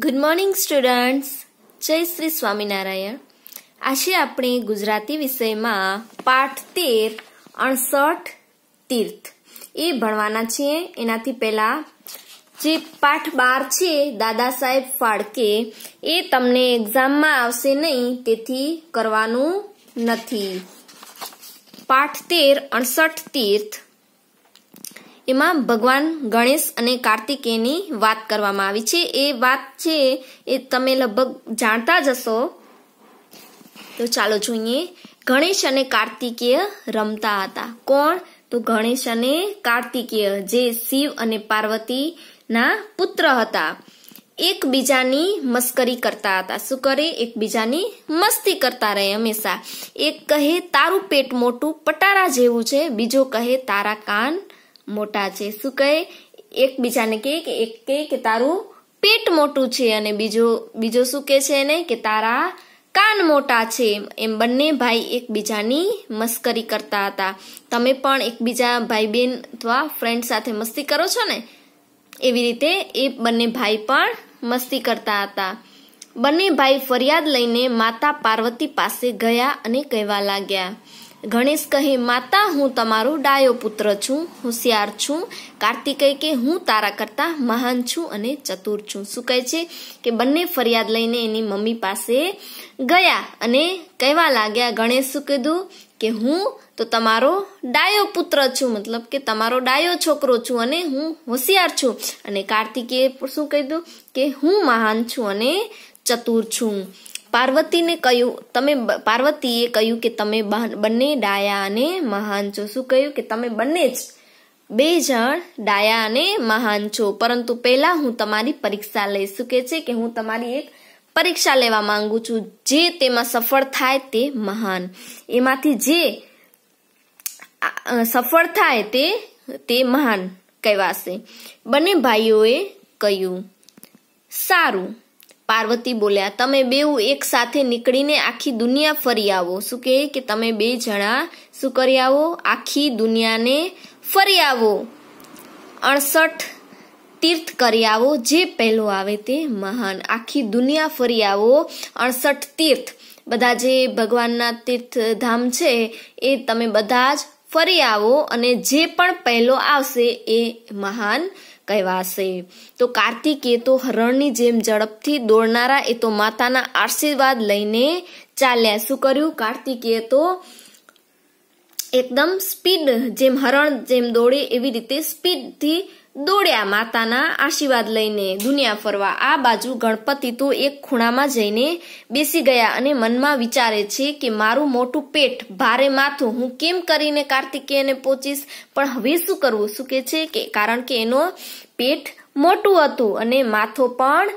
good morning students જય શ્રી સ્વામિનારાયણ આજે આપણે ગુજરાતી વિષયમાં પાઠ તેર અડસઠ તીર્થ એ ભણવાના છીએ એનાથી પહેલાં જે પાઠ બાર છે દાદા સાહેબ ફાળકે એ તમને એક્ઝામમાં આવશે નહીં તેથી કરવાનું નથી પાઠ તેર અડસઠ તીર્થ એમાં ભગવાન ગણેશ અને કાર્તિકેયની વાત કરવામાં આવી છે એ વાત છે એ તમે લગભગ જાણતા જ હશો તો ચાલો જોઈએ ગણેશ અને કાર્તિકેય રમતા હતા કોણ તો ગણેશ અને કાર્તિકેય જે શિવ અને પાર્વતીના પુત્ર હતા એકબીજાની મસ્કરી કરતા હતા શું કરે એકબીજાની મસ્તી કરતા રહે હંમેશા એક કહે તારું પેટ મોટું પટારા જેવું છે બીજો કહે તારા કાન મોટા છે શું કહે એકબીજાને કહે કે એક કહે કે તારું પેટ મોટું છે અને બીજો બીજો શું કહે છે એને કે તારા કાન મોટા છે એમ બંને ભાઈ એકબીજાની મસ્કરી કરતા હતા તમે પણ એકબીજા ભાઈ બહેન અથવા ફ્રેન્ડ સાથે મસ્તી કરો છો ને એવી રીતે એ બંને ભાઈ પણ મસ્તી કરતા હતા બંને ભાઈ ફરિયાદ લઈને માતા પાર્વતી પાસે ગયા અને કહેવા લાગ્યા ગણેશ કહે માતા હું તમારો ડાયો પુત્ર છું હોશિયાર છું કાર્તિકેય કે હું તારા કરતાં મહાન છું અને ચતુર છું શું કહે છે કે બંને ફરિયાદ લઈને એની મમ્મી પાસે ગયા અને કહેવા લાગ્યા ગણેશ શું કીધું કે હું તો તમારો ડાયો પુત્ર છું મતલબ કે તમારો ડાયો છોકરો છું અને હું હોશિયાર છું અને કાર્તિકે શું કહી કીધું કે હું મહાન છું અને ચતુર છું પાર્વતીને કહ્યું તમે પાર્વતીએ કહ્યું કે તમે બંને ડાયા અને મહાન છો શું કહ્યું કે તમે બંને જ બે જણ ડાયા અને મહાન છો પરંતુ પહેલા હું તમારી પરીક્ષા લઈશ શું કે છે કે હું તમારી એક પરીક્ષા લેવા માંગુ છું જે તેમાં સફળ થાય તે મહાન એમાંથી જે સફળ થાય તે તે મહાન કહેવાશે બંને ભાઈઓએ કહ્યું સારું પાર્વતી બોલ્યા તમે બેઉ એક સાથે નીકળીને આખી દુનિયા ફરી આવો શું કહે કે તમે બે જણા શું કરી આવો આખી દુનિયાને ફરી આવો અણસઠ તીર્થ કરી આવો જે પહેલો આવે તે મહાન આખી દુનિયા ફરી આવો અણસઠ તીર્થ બધા જે ભગવાનના તીર્થધામ છે એ તમે બધા જ ફરી આવો અને જે પણ પહેલો આવશે એ મહાન કહેવાશે તો કાર્તિકે તો હરણની જેમ ઝડપથી દોડનારા એ તો માતાના આશીર્વાદ લઈને ચાલ્યા શું કર્યું કાર્તિકે તો એકદમ સ્પીડ જેમ હરણ જેમ દોડે એવી રીતે સ્પીડથી દોડ્યા માતાના આશીર્વાદ લઈને દુનિયા ફરવા આ બાજુ ગણપતિ તો એક ખૂણામાં જઈને બેસી ગયા અને મનમાં વિચારે છે કે મારું મોટું પેટ ભારે માથું હું કેમ કરીને કાર્તિકેયને પહોંચીશ પણ હવે શું કરવું શું કે છે કે કારણ કે એનો પેટ મોટું હતું અને માથો પણ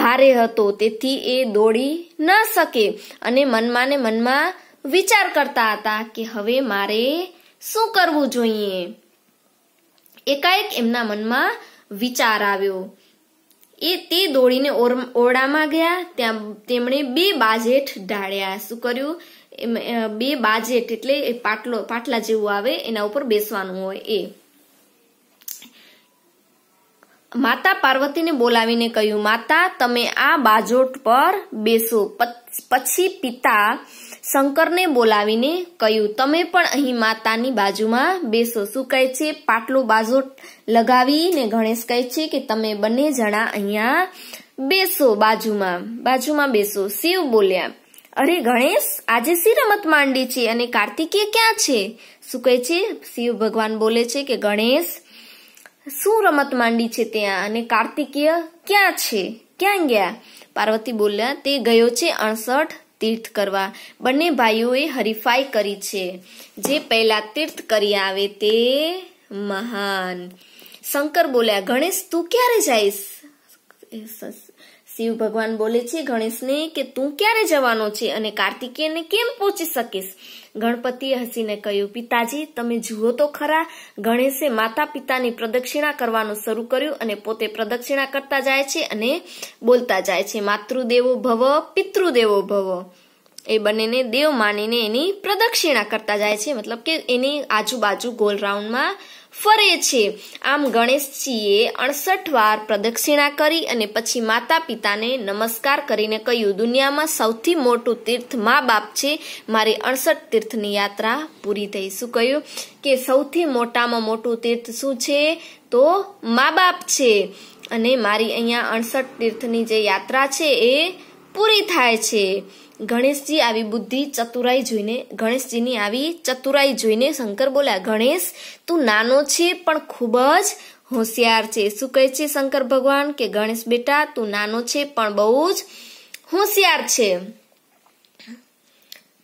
ભારે હતો તેથી એ દોડી ન શકે અને મનમાં ને મનમાં વિચાર કરતા હતા કે હવે મારે શું કરવું જોઈએ એકાએક એમના મનમાં વિચાર આવ્યો એ તે દોડીને ઓરડામાં ગયા ત્યાં તેમણે બે બાજેઠ ઢાળ્યા શું કર્યું બે બાજેટ એટલે પાટલો પાટલા જેવું આવે એના ઉપર બેસવાનું હોય એ માતા પાર્વતીને બોલાવીને કહ્યું માતા તમે આ બાજોટ પર બેસો પછી પિતા શંકરને બોલાવીને કહ્યું તમે પણ અહીં માતાની બાજુમાં બેસો શું કહે છે પાટલો બાજોટ લગાવીને ગણેશ કહે છે કે તમે બંને જણા અહીંયા બેસો બાજુમાં બાજુમાં બેસો શિવ બોલ્યા અરે ગણેશ આજે શી રમત માંડી છે અને કાર્તિકીય ક્યાં છે શું કહે છે શિવ ભગવાન બોલે છે કે ગણેશ શું રમત માંડી છે ત્યાં અને કાર્તિકેય ક્યાં છે ક્યાં ગયા પાર્વતી બોલ્યા તે ગયો છે અણસઠ તીર્થ કરવા બંને ભાઈઓએ હરીફાઈ કરી છે જે પહેલા તીર્થ કરી આવે તે મહાન શંકર બોલ્યા ગણેશ તું ક્યારે જઈશ શિવ ભગવાન બોલે છે ગણેશને કે તું ક્યારે જવાનો છે અને કાર્તિકેયને કેમ પહોંચી શકીશ ગણપતિએ હસીને કહ્યું પિતાજી તમે જુઓ તો ખરા ગણેશે માતા પિતાની પ્રદક્ષિણા કરવાનું શરૂ કર્યું અને પોતે પ્રદક્ષિણા કરતા જાય છે અને બોલતા જાય છે માતૃદેવો ભવ પિતૃદેવો ભવ એ બંનેને દેવ માનીને એની પ્રદક્ષિણા કરતા જાય છે મતલબ કે એની આજુબાજુ ગોલ રાઉન્ડમાં ફરે છે આમ ગણેશજીએ અડસઠ વાર પ્રદક્ષિણા કરી અને પછી માતા પિતાને નમસ્કાર કરીને કહ્યું દુનિયામાં સૌથી મોટું તીર્થ મા બાપ છે મારી અડસઠ તીર્થની યાત્રા પૂરી થઈ શું કહ્યું કે સૌથી મોટામાં મોટું તીર્થ શું છે તો મા બાપ છે અને મારી અહીંયા અડસઠ તીર્થની જે યાત્રા છે એ પૂરી થાય છે ગણેશજી આવી બુદ્ધિ ચતુરાઈ જોઈને ગણેશજીની આવી ચતુરાઈ જોઈને શંકર બોલ્યા ગણેશ તું નાનો છે પણ ખૂબ જ હોશિયાર છે શું કહે છે શંકર ભગવાન કે ગણેશ બેટા તું નાનો છે પણ બહુ જ હોશિયાર છે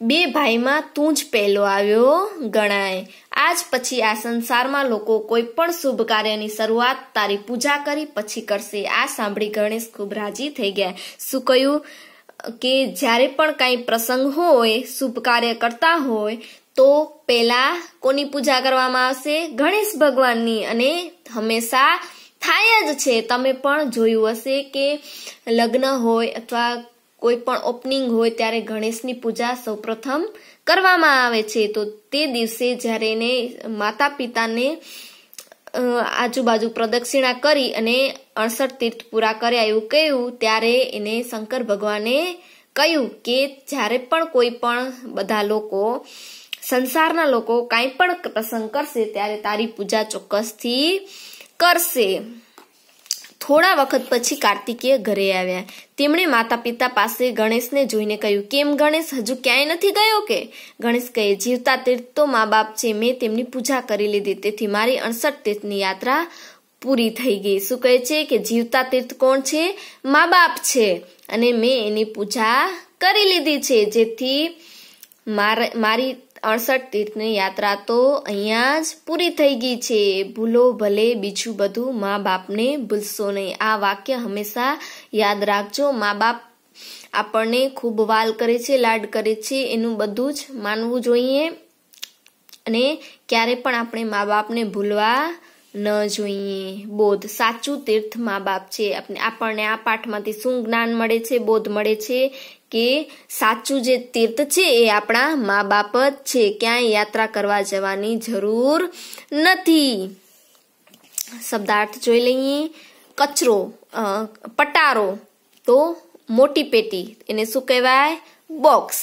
બે ભાઈમાં તું જ પહેલો આવ્યો ગણાય આજ પછી આ સંસારમાં લોકો કોઈ પણ શુભ કાર્યની શરૂઆત તારી પૂજા કરી પછી કરશે આ સાંભળી ગણેશ ખૂબ રાજી થઈ ગયા શું કહ્યું કે જ્યારે પણ કાંઈ પ્રસંગ હોય શુભ કાર્ય કરતા હોય તો પહેલાં કોની પૂજા કરવામાં આવશે ગણેશ ભગવાનની અને હંમેશા થાય જ છે તમે પણ જોયું હશે કે લગ્ન હોય અથવા કોઈ પણ ઓપનિંગ હોય ત્યારે ગણેશની પૂજા સૌપ્રથમ કરવામાં આવે છે તો તે દિવસે જ્યારે એને માતા પિતાને આજુબાજુ પ્રદક્ષિણા કરી અને અડસઠ તીર્થ પૂરા કર્યા એવું કહ્યું ત્યારે એને શંકર ભગવાને કહ્યું કે જ્યારે પણ કોઈ પણ બધા લોકો સંસારના લોકો કાંઈ પણ પ્રસંગ કરશે ત્યારે તારી પૂજા ચોક્કસથી કરશે થોડા વખત પછી કાર્તિકેય ઘરે આવ્યા તેમણે માતા પિતા પાસે ગણેશને જોઈને કહ્યું કેમ ગણેશ હજુ ક્યાંય નથી ગયો કે ગણેશ કહે જીવતા તીર્થ તો મા બાપ છે મેં તેમની પૂજા કરી લીધી તેથી મારી અડસઠ તીર્થની યાત્રા પૂરી થઈ ગઈ શું કહે છે કે જીવતા તીર્થ કોણ છે મા બાપ છે અને મેં એની પૂજા કરી લીધી છે જેથી મારી અડસઠ તીર્થની યાત્રા તો અહીંયા જ પૂરી થઈ ગઈ છે ભૂલો ભલે બીજું બધું મા બાપને ભૂલશો નહીં આ વાક્ય હંમેશા યાદ રાખજો મા બાપ આપણને ખૂબ વાલ કરે છે લાડ કરે છે એનું બધું જ માનવું જોઈએ અને ક્યારે પણ આપણે મા બાપને ભૂલવા ન જોઈએ બોધ સાચું તીર્થ મા બાપ છે આપણને આ પાઠમાંથી શું જ્ઞાન મળે છે બોધ મળે છે કે સાચું જે તીર્થ છે એ આપણા મા બાપ જ છે ક્યાંય યાત્રા કરવા જવાની જરૂર નથી શબ્દાર્થ જોઈ લઈએ કચરો પટારો તો મોટી પેટી એને શું કહેવાય બોક્સ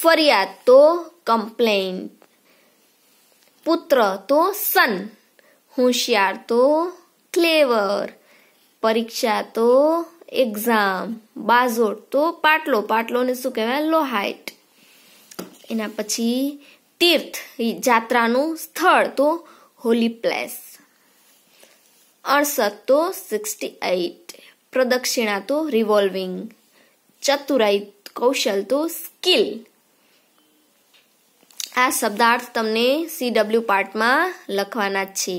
ફરિયાદ તો કમ્પ્લેન પુત્ર તો સન હોશિયાર તો ક્લેવર પરીક્ષા તો એક્ઝામ બાઝોટ તો પાટલો પાટલોને શું કહેવાય લોહાઇટ એના પછી તીર્થ જાત્રાનું સ્થળ તો હોલી પ્લેસ અડસઠ તો સિક્સટી એઇટ પ્રદક્ષિણા તો રિવોલ્વિંગ ચતુરાઈ કૌશલ તો સ્કિલ આ શબ્દાર્થ તમને સીડબ્લ્યુ પાર્ટમાં લખવાના જ છે